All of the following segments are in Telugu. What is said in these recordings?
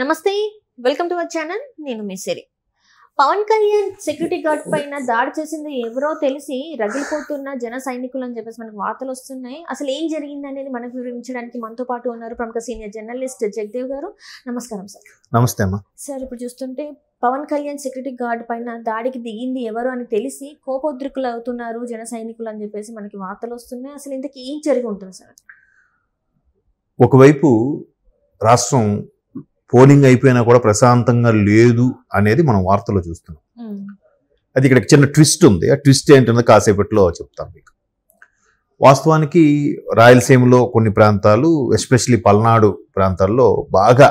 నమస్తే వెల్కమ్ టు మై ఛానల్ నేను మీ పవన్ కళ్యాణ్ సెక్యూరిటీ గార్డ్ పైన దాడి చేసింది ఎవరో తెలిసి రగిలిపోతున్న జన సైనికులు అని చెప్పేసి మనకు వార్తలు వస్తున్నాయి అసలు ఏం జరిగింది అనేది మనకు వివరించడానికి మనతో పాటు ఉన్నారు ప్రముఖ సీనియర్ జర్నలిస్ట్ జగదేవ్ గారు నమస్కారం సార్ నమస్తే అమ్మా సార్ ఇప్పుడు చూస్తుంటే పవన్ కళ్యాణ్ సెక్యూరిటీ గార్డ్ పైన దాడికి దిగింది ఎవరు అని తెలిసి కోపోద్రికులు అవుతున్నారు జన సైనికులు అని చెప్పేసి మనకి వార్తలు వస్తున్నాయి అసలు ఇంతకీ ఏం జరిగి ఉంటుంది సార్ ఒకవైపు రాష్ట్రం పోలింగ్ అయిపోయినా కూడా ప్రశాంతంగా లేదు అనేది మనం వార్తలో చూస్తున్నాం అది ఇక్కడ చిన్న ట్విస్ట్ ఉంది ఆ ట్విస్ట్ ఏంటన్నది కాసేపట్లో చెప్తాం మీకు వాస్తవానికి రాయలసీమలో కొన్ని ప్రాంతాలు ఎస్పెషలీ పల్నాడు ప్రాంతాల్లో బాగా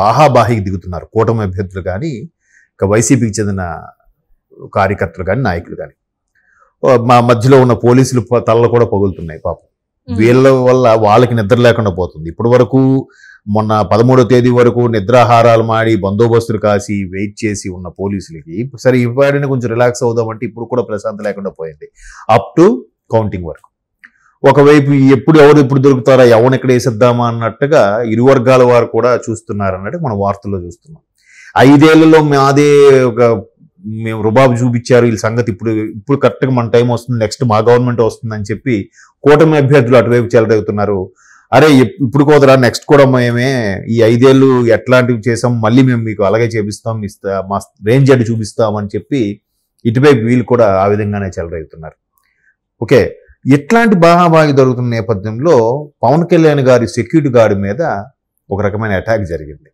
బాహాబాహికి దిగుతున్నారు కూటమి అభ్యర్థులు కానీ ఇక వైసీపీకి చెందిన కార్యకర్తలు కానీ నాయకులు కానీ మా మధ్యలో ఉన్న పోలీసులు తలలు కూడా పగులుతున్నాయి పాపం వీళ్ళ వల్ల వాళ్ళకి నిద్ర లేకుండా పోతుంది ఇప్పటి వరకు మొన్న పదమూడో తేదీ వరకు నిద్రాహారాలు మాడి బందోబస్తులు కాసి వెయిట్ చేసి ఉన్న పోలీసులకి సరే ఇవాడిని కొంచెం రిలాక్స్ అవుదామంటే ఇప్పుడు కూడా ప్రశాంతి లేకుండా పోయింది అప్ టు కౌంటింగ్ వరకు ఒకవైపు ఎప్పుడు ఎవరు ఎప్పుడు దొరుకుతారా ఎవరిని ఇక్కడ వేసేద్దామా అన్నట్టుగా ఇరు వర్గాల వారు కూడా చూస్తున్నారు అన్నట్టు మనం వార్తల్లో చూస్తున్నాం ఐదేళ్లలో మాదే ఒక మేము రుబాబు చూపించారు వీళ్ళ సంగతి ఇప్పుడు ఇప్పుడు కరెక్ట్గా మన టైం వస్తుంది నెక్స్ట్ మా గవర్నమెంట్ వస్తుందని చెప్పి కూటమి అభ్యర్థులు అటువైపు చెలరేగుతున్నారు అరే ఇప్పుడు కోదరా నెక్స్ట్ కూడా మేమే ఈ ఐదేళ్ళు ఎట్లాంటివి చేసాం మళ్ళీ మేము మీకు అలాగే చేపిస్తాం ఇస్తా మా రేంజ్ అడ్డు చూపిస్తామని చెప్పి ఇటువైపు వీళ్ళు కూడా ఆ విధంగానే చెలరేగుతున్నారు ఓకే ఇట్లాంటి బాహాబాహి జరుగుతున్న నేపథ్యంలో పవన్ కళ్యాణ్ గారి సెక్యూరిటీ గార్డు మీద ఒక రకమైన అటాక్ జరిగింది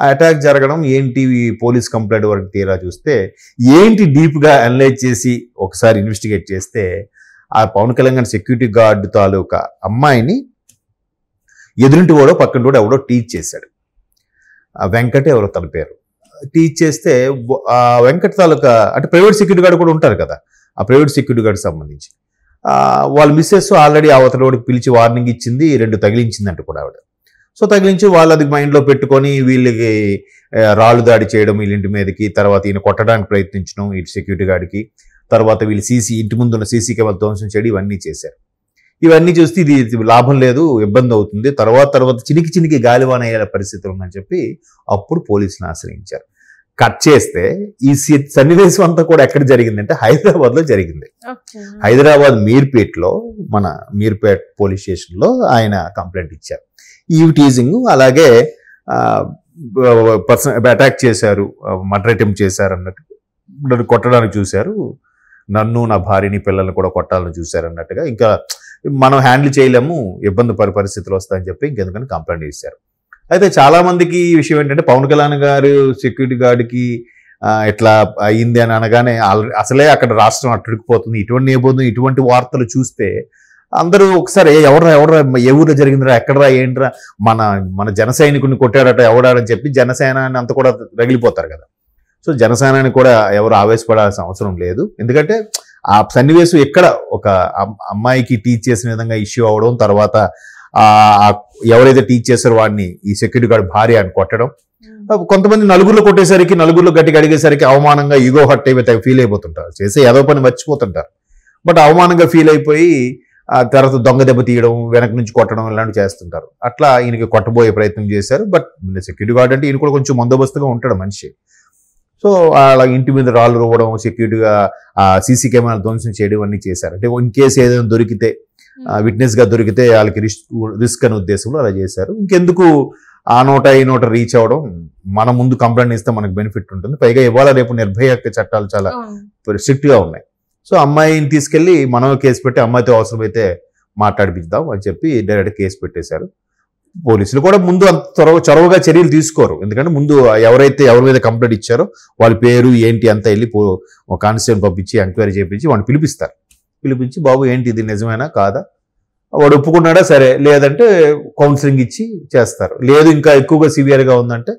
ఆ అటాక్ జరగడం ఏంటి పోలీస్ కంప్లైంట్ వరకు తీరా చూస్తే ఏంటి డీప్గా అనలైజ్ చేసి ఒకసారి ఇన్వెస్టిగేట్ చేస్తే ఆ పవన్ కళ్యాణ్ గారి సెక్యూరిటీ గార్డు తాలూకా అమ్మాయిని ఎదురింటి వాడో పక్కన ఎవడో టీచ్ చేశాడు వెంకట ఎవరో తన పేరు టీచ్ చేస్తే ఆ వెంకట తాలూకా అంటే ప్రైవేట్ సెక్యూరిటీ గార్డు కూడా ఉంటారు కదా ఆ ప్రైవేట్ సెక్యూరిటీ గార్డుకి సంబంధించి వాళ్ళ మిస్సెస్ ఆల్రెడీ అవతల పిలిచి వార్నింగ్ ఇచ్చింది రెండు తగిలించిందంట కూడా ఆవిడ సో తగిలించి వాళ్ళు అది మైండ్లో పెట్టుకొని వీళ్ళకి రాళ్ళు దాడి చేయడం వీళ్ళింటి మీదకి తర్వాత ఈయన కొట్టడానికి ప్రయత్నించడం ఇటు సెక్యూరిటీ గార్డ్కి తర్వాత వీళ్ళు సీసీ ఇంటి ముందున్న సీసీ కెమెరా ధ్వంసం చేయడం ఇవన్నీ చేశారు ఇవన్నీ చూస్తే ఇది లాభం లేదు ఇబ్బంది అవుతుంది తర్వాత తర్వాత చినికి చినికి గాలివాన అయ్యే పరిస్థితులు ఉందని చెప్పి అప్పుడు పోలీసులను ఆశ్రయించారు కట్ చేస్తే ఈ సన్నివేశం అంతా కూడా ఎక్కడ జరిగిందంటే హైదరాబాద్లో జరిగింది హైదరాబాద్ మీర్పేట్లో మన మీర్పేట్ పోలీస్ స్టేషన్లో ఆయన కంప్లైంట్ ఇచ్చారు ఈ టీజింగ్ అలాగే పర్సన్ అటాక్ చేశారు మర్డర్ అటెంప్ట్ చేశారు అన్నట్టు కొట్టడానికి చూశారు నన్ను నా భార్యని పిల్లల్ని కూడా కొట్టాలని చూశారన్నట్టుగా ఇంకా మనం హ్యాండిల్ చేయలేము ఇబ్బంది పరి పరిస్థితులు వస్తాయని చెప్పి ఇంకెందుకని కంప్లైంట్ చేశారు అయితే చాలామందికి ఈ విషయం ఏంటంటే పవన్ కళ్యాణ్ గారు సెక్యూరిటీ గార్డ్కి ఇట్లా అయ్యింది అని అనగానే అసలే అక్కడ రాష్ట్రం అట్టుడికిపోతుంది ఇటువంటి ఏబోతుంది ఇటువంటి వార్తలు చూస్తే అందరూ ఒకసారి ఎవడరా ఎవడరా ఏ ఊరిలో జరిగిందిరా ఎక్కడరా ఏంట్రా మన మన జన సైనికుని కొట్టాడట ఎవడాడని చెప్పి జనసేన అంత కూడా రగిలిపోతారు కదా సో జనసేనని కూడా ఎవరు ఆవేశపడాల్సిన అవసరం లేదు ఎందుకంటే ఆ సన్నివేశం ఎక్కడ ఒక అమ్మాయికి టీచ్ చేసిన విధంగా ఇష్యూ అవ్వడం తర్వాత ఎవరైతే టీచ్ చేశారో వాడిని ఈ సెక్యూరిటీ గార్డ్ భార్య అని కొట్టడం కొంతమంది నలుగురులో కొట్టేసరికి నలుగురులో గట్టిగా అడిగేసరికి అవమానంగా ఈగో హట్ అయిపోతే ఫీల్ అయిపోతుంటారు చేసే ఏదో పని మర్చిపోతుంటారు బట్ అవమానంగా ఫీల్ అయిపోయి తర్వాత దొంగ దెబ్బ తీయడం వెనక నుంచి కొట్టడం ఇలాంటివి చేస్తుంటారు అట్లా ఈయనకి కొట్టబోయే ప్రయత్నం చేశారు బట్ సెక్యూరిటీ గార్డ్ అంటే ఈయన కూడా కొంచెం మందోబస్తుగా ఉంటాడు మనిషి సో అలా ఇంటి మీద రాళ్ళు రోవడం సెక్యూరిటీగా సీసీ కెమెరాలు ధ్వంసం చేయడం అన్ని చేశారు అంటే ఇన్ కేసు ఏదైనా దొరికితే విట్నెస్గా దొరికితే వాళ్ళకి రిస్క్ రిస్క్ అనే ఉద్దేశంలో అలా చేశారు ఇంకెందుకు ఆ నోట ఈ నోట రీచ్ అవడం మన ముందు కంప్లైంట్ ఇస్తే మనకు బెనిఫిట్ ఉంటుంది పైగా ఇవాళ రేపు నిర్భయ చట్టాలు చాలా స్ట్రిక్ట్గా ఉన్నాయి సో అమ్మాయిని తీసుకెళ్ళి మనం కేసు పెట్టి అమ్మాయితో అవసరమైతే మాట్లాడిపిద్దాం అని చెప్పి డైరెక్ట్ కేసు పెట్టేశారు పోలీసులు కూడా ముందు అంత త్వరగా చొరవగా చర్యలు తీసుకోరు ఎందుకంటే ముందు ఎవరైతే ఎవరి మీద కంప్లైంట్ ఇచ్చారో వాళ్ళ పేరు ఏంటి అంతా వెళ్ళి పో కానిస్టేబుల్ పంపించి ఎంక్వైరీ చేయించి వాడిని పిలిపిస్తారు పిలిపించి బాబు ఏంటి ఇది నిజమేనా కాదా వాడు ఒప్పుకున్నాడా సరే లేదంటే కౌన్సిలింగ్ ఇచ్చి చేస్తారు లేదు ఇంకా ఎక్కువగా సివియర్గా ఉందంటే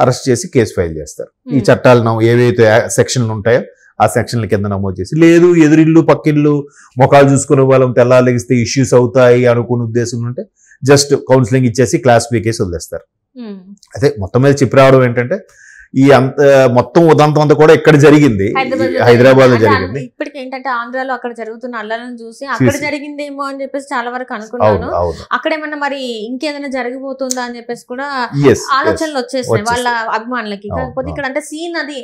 అరెస్ట్ చేసి కేసు ఫైల్ చేస్తారు ఈ చట్టాలను ఏవైతే సెక్షన్లు ఉంటాయో ఆ సెక్షన్ల కింద నమోదు చేసి లేదు ఎదురిల్లు పక్కిళ్ళు మొఖాలు చూసుకునే వాళ్ళం తెల్లాలిగిస్తే ఇష్యూస్ అవుతాయి అనుకునే ఉద్దేశం ఉంటే జస్ట్ కౌన్సిలింగ్ ఇచ్చేసి క్లాస్ పీకేసి వదిలేస్తారు అయితే మొత్తం మీద చెప్పి రావడం ఏంటంటే ఈ అంత మొత్తం ఉదంతం అంతా కూడా ఇక్కడ జరిగింది హైదరాబాద్ లో జరిగింది ఇప్పటికి ఏంటంటే ఆంధ్రాలో అక్కడ జరుగుతున్న అల్లలను చూసి అక్కడ జరిగిందేమో అని చెప్పేసి చాలా వరకు అనుకున్నాను అక్కడ ఏమన్నా మరి ఇంకేదైనా జరిగిపోతుందా అని చెప్పేసి కూడా ఆలోచనలు వచ్చేస్తాయి వాళ్ళ అభిమానులకి కాకపోతే ఇక్కడ అంటే సీన్ అది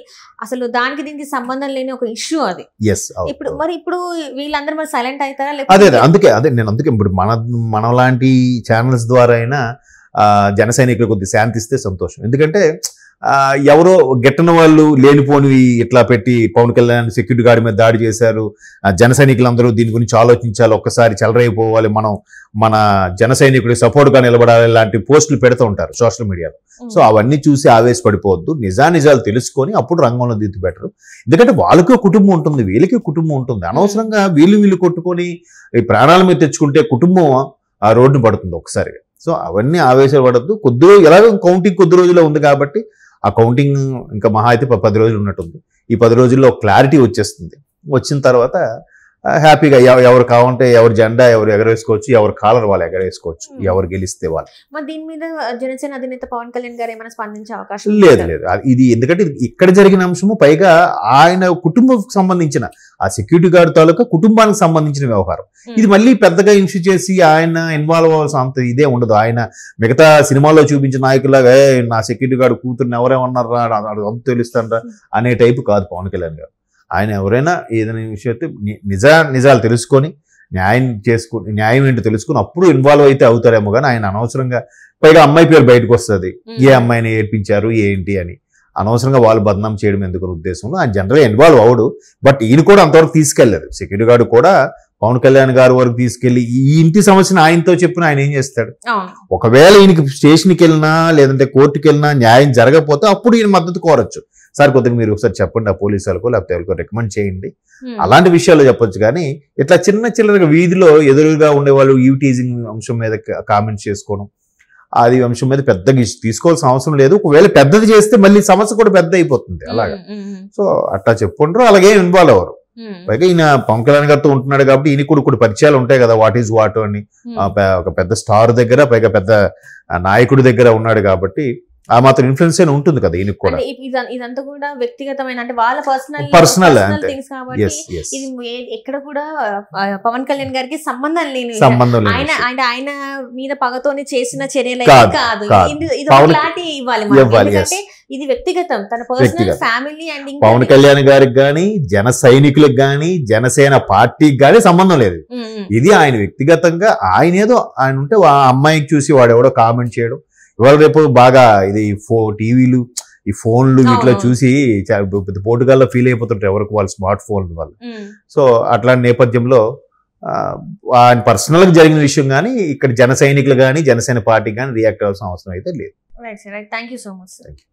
అసలు దానికి దీనికి సంబంధం లేని ఒక ఇష్యూ అది ఇప్పుడు మరి ఇప్పుడు వీళ్ళందరూ మరి సైలెంట్ అవుతారా అదే అందుకే అదే నేను అందుకే ఇప్పుడు మన మన లాంటి ఛానల్స్ ద్వారా అయినా జన సైనికులకు కొద్ది శాంతిస్తే సంతోషం ఎందుకంటే ఎవరో గెట్టిన వాళ్ళు లేనిపోనివి ఇట్లా పెట్టి పవన్ కళ్యాణ్ సెక్యూరిటీ గార్డు మీద దాడి చేశారు జన సైనికులందరూ దీని గురించి ఆలోచించాలి ఒక్కసారి చెలరైపోవాలి మనం మన జన సైనికుడి సపోర్ట్గా నిలబడాలి లాంటి పోస్టులు పెడుతూ ఉంటారు సోషల్ మీడియాలో సో అవన్నీ చూసి ఆవేశపడిపోవద్దు నిజానిజాలు తెలుసుకొని అప్పుడు రంగంలో దిద్దు పెట్టరు ఎందుకంటే వాళ్ళకే కుటుంబం ఉంటుంది వీళ్ళకి కుటుంబం ఉంటుంది అనవసరంగా వీళ్ళు వీళ్ళు కొట్టుకొని ఈ ప్రాణాల మీద తెచ్చుకుంటే కుటుంబం ఆ రోడ్డు పడుతుంది ఒకసారిగా సో అవన్నీ ఆవేశపడద్దు కొద్ది రోజు ఎలాగో కౌంటింగ్ కొద్ది రోజులో ఉంది కాబట్టి ఆ కౌంటింగ్ ఇంకా మహా అయితే పది రోజులు ఉన్నట్టుంది ఈ పది రోజుల్లో క్లారిటీ వచ్చేస్తుంది వచ్చిన తర్వాత హ్యాపీగా ఎవరు కావంటే ఎవరు జెండా ఎవరు ఎగరేసుకోవచ్చు ఎవరు కాలర్ వాళ్ళు ఎగరేసుకోవచ్చు hmm. ఎవరు గెలిస్తే వాళ్ళు మరి దీని మీద జనసేన అధినేత పవన్ కళ్యాణ్ గారు ఏమైనా స్పందించే అవకాశం లేదు లేదు ఇది ఎందుకంటే ఇక్కడ జరిగిన అంశము పైగా ఆయన కుటుంబం సంబంధించిన ఆ సెక్యూరిటీ గార్డ్ తాలూకా కుటుంబానికి సంబంధించిన వ్యవహారం hmm. ఇది మళ్ళీ పెద్దగా ఇన్షూ చేసి ఆయన ఇన్వాల్వ్ అవ్వాల్సిన అంత ఇదే ఉండదు ఆయన మిగతా సినిమాలో చూపించిన నాయకులాగా నా సెక్యూరిటీ గార్డ్ కూతురు ఎవరే ఉన్నారా తెలుస్తాను రా hmm. అనే టైపు కాదు పవన్ కళ్యాణ్ గారు ఆయన ఎవరైనా ఏదైనా విషయం అయితే నిజా నిజాలు తెలుసుకొని న్యాయం చేసుకుని న్యాయం ఏంటో తెలుసుకుని అప్పుడు ఇన్వాల్వ్ అయితే అవుతారేమో కానీ ఆయన అనవసరంగా పైగా అమ్మాయి పేరు బయటకు వస్తుంది ఏ అమ్మాయిని ఏడ్పించారు ఏంటి అని అనవసరంగా వాళ్ళు బదనాం చేయడం ఎందుకు ఉద్దేశంలో ఆయన జనరల్ ఇన్వాల్వ్ అవడు బట్ ఈయన కూడా అంతవరకు తీసుకెళ్లారు సెక్యూరిటీ గార్డు కూడా పవన్ కళ్యాణ్ గారు వరకు తీసుకెళ్లి ఈ ఇంటి సమస్యను ఆయనతో చెప్పిన ఆయన ఏం చేస్తాడు ఒకవేళ ఈయనకి స్టేషన్కి వెళ్ళినా లేదంటే కోర్టుకి వెళ్ళినా న్యాయం జరగకపోతే అప్పుడు ఈయన మద్దతు కోరచ్చు సార్ కొద్దిగా మీరు ఒకసారి చెప్పండి ఆ పోలీసు వాళ్ళకు లేకపోతే ఎవరికో రికమెండ్ చేయండి అలాంటి విషయాలు చెప్పొచ్చు కానీ ఇట్లా చిన్న చిన్నగా వీధిలో ఎదురుగా ఉండేవాళ్ళు యూటీజింగ్ అంశం మీద కామెంట్స్ చేసుకోవడం అది అంశం మీద పెద్దగా తీసుకోవాల్సిన అవసరం లేదు ఒకవేళ పెద్దది చేస్తే మళ్ళీ సమస్య కూడా పెద్ద అయిపోతుంది అలాగా సో అట్లా చెప్పుకుంటారు అలాగే ఇన్వాల్వ్ అవ్వరు పైగా ఈయన పవన్ కళ్యాణ్ గారితో ఉంటున్నాడు కాబట్టి ఈయన కూడా కొన్ని పరిచయాలు ఉంటాయి కదా వాట్ ఈజ్ వాట్ అని ఒక పెద్ద స్టార్ దగ్గర పైగా పెద్ద నాయకుడి దగ్గర ఉన్నాడు కాబట్టి ఆ మాత్రం ఇన్ఫ్లుయెన్స్ అయినా ఉంటుంది కదా ఈయనకి కూడా ఇదంతా కూడా వ్యక్తిగతమైన అంటే వాళ్ళ పర్సనల్ పర్సనల్ ఇది ఎక్కడ కూడా పవన్ కళ్యాణ్ గారికి సంబంధం లేని సంబంధం ఆయన అంటే ఆయన మీద పగతోని చేసిన చర్యలు కాదు ఇది ఇవ్వాలి ఇది వ్యక్తిగతం తన personal family and Pawan Kalyan గారికి గాని జన సైనికులకు గాని జనసేన పార్టీకి గాని సంబంధం లేదు ఇది ఆయన వ్యక్తిగతంగా ఆయన ఏదో ఆయన ఉంటే ఆ అమ్మాయికి చూసి వాడెవడో కామెంట్ చేయడం ఇవాళ రేపు బాగా ఇది ఫో టీవీలు ఈ ఫోన్లు ఇట్లా చూసి పోటుగాల్లో ఫీల్ అయిపోతుంటారు ఎవరికి వాళ్ళు స్మార్ట్ ఫోన్ వల్ల సో అట్లాంటి నేపథ్యంలో ఆయన పర్సనల్ గా జరిగిన విషయం కానీ ఇక్కడ జన సైనికులు కానీ జనసేన పార్టీ కానీ రియాక్ట్ అవ్వాల్సిన అవసరం అయితే లేదు థ్యాంక్ యూ సో మచ్